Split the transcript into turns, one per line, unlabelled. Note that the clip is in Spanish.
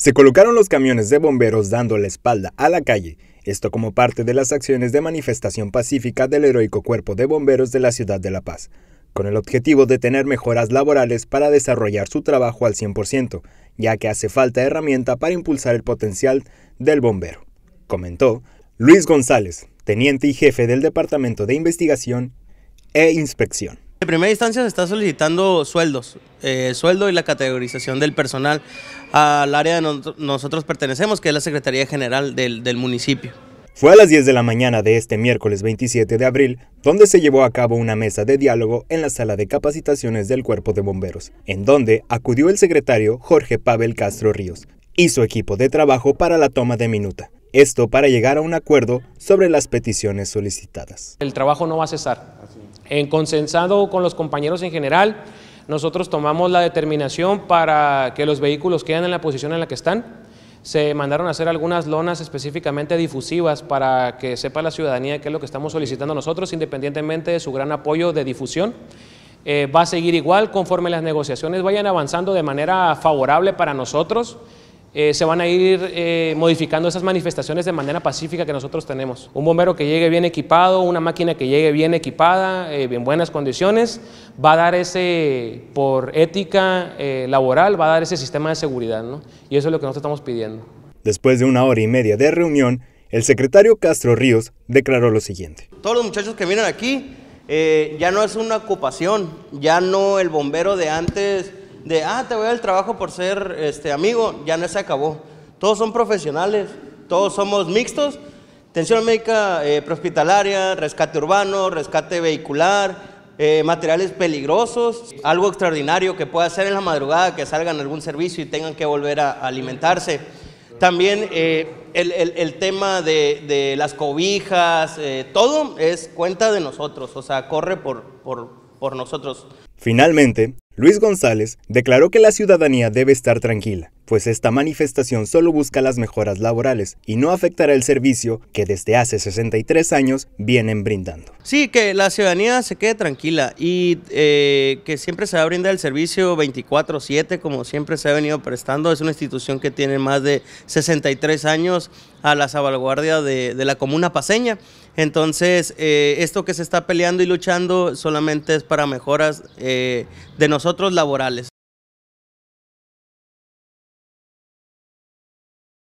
Se colocaron los camiones de bomberos dando la espalda a la calle, esto como parte de las acciones de manifestación pacífica del heroico cuerpo de bomberos de la ciudad de La Paz, con el objetivo de tener mejoras laborales para desarrollar su trabajo al 100%, ya que hace falta herramienta para impulsar el potencial del bombero, comentó Luis González, teniente y jefe del Departamento de Investigación e Inspección. De primera
instancia se está solicitando sueldos, eh, sueldo y la categorización del personal al área de nosotros pertenecemos, que es la Secretaría General del municipio.
Fue a las 10 de la mañana de este miércoles 27 de abril donde se llevó a cabo una mesa de diálogo en la sala de capacitaciones del Cuerpo de Bomberos, en donde acudió el secretario Jorge Pavel Castro Ríos y su equipo de trabajo para la toma de minuta. Esto para llegar a un acuerdo sobre las peticiones solicitadas.
El trabajo no va a cesar. En consensado con los compañeros en general, nosotros tomamos la determinación para que los vehículos queden en la posición en la que están. Se mandaron a hacer algunas lonas específicamente difusivas para que sepa la ciudadanía qué es lo que estamos solicitando nosotros, independientemente de su gran apoyo de difusión. Eh, va a seguir igual conforme las negociaciones vayan avanzando de manera favorable para nosotros. Eh, se van a ir eh, modificando esas manifestaciones de manera pacífica que nosotros tenemos. Un bombero que llegue bien equipado, una máquina que llegue bien equipada, eh, en buenas condiciones, va a dar ese, por ética laboral, va a dar ese sistema de seguridad, ¿no? Y eso es lo que nosotros estamos pidiendo.
Después de una hora y media de reunión, el secretario Castro Ríos declaró lo siguiente.
Todos los muchachos que vienen aquí, ya no es una ocupación, ya no el bombero de antes de, ah, te voy al trabajo por ser este, amigo, ya no se acabó. Todos son profesionales, todos somos mixtos. Atención médica eh, prehospitalaria, rescate urbano, rescate vehicular, eh, materiales peligrosos, algo extraordinario que pueda hacer en la madrugada, que salgan algún servicio y tengan que volver a alimentarse. También eh, el, tema de, las cobijas, eh, todo es cuenta de nosotros, o sea, corre por, por nosotros.
Finalmente, Luis González declaró que la ciudadanía debe estar tranquila, pues esta manifestación solo busca las mejoras laborales y no afectará el servicio que desde hace 63 años vienen brindando.
Sí, que la ciudadanía se quede tranquila y eh, que siempre se va a brindar el servicio 24/7 como siempre se ha venido prestando. Es una institución que tiene más de 63 años a la salvaguardia de, la comuna paseña. Entonces, eh, esto que se está peleando y luchando solamente es para mejoras
eh, de nosotros laborales.